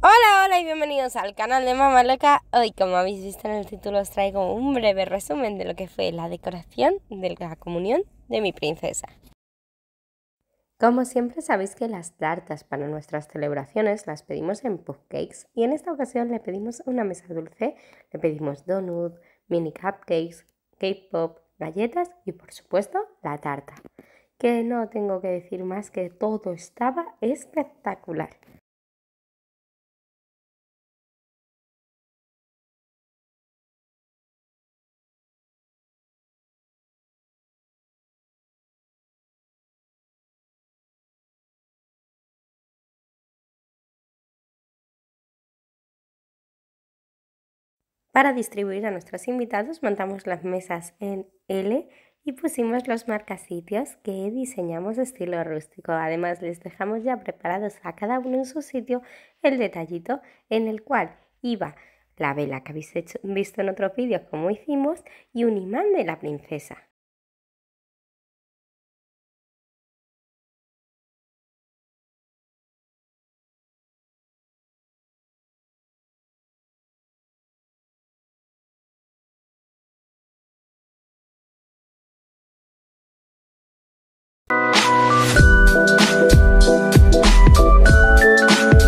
Hola, hola y bienvenidos al canal de Mamá Loca. Hoy, como habéis visto en el título, os traigo un breve resumen de lo que fue la decoración de la comunión de mi princesa. Como siempre sabéis que las tartas para nuestras celebraciones las pedimos en cakes y en esta ocasión le pedimos una mesa dulce, le pedimos donut, mini cupcakes, cake pop, galletas y por supuesto la tarta. Que no tengo que decir más que todo estaba espectacular. Para distribuir a nuestros invitados montamos las mesas en L y pusimos los marcasitios que diseñamos de estilo rústico. Además, les dejamos ya preparados a cada uno en su sitio el detallito en el cual iba la vela que habéis visto en otros vídeos como hicimos y un imán de la princesa.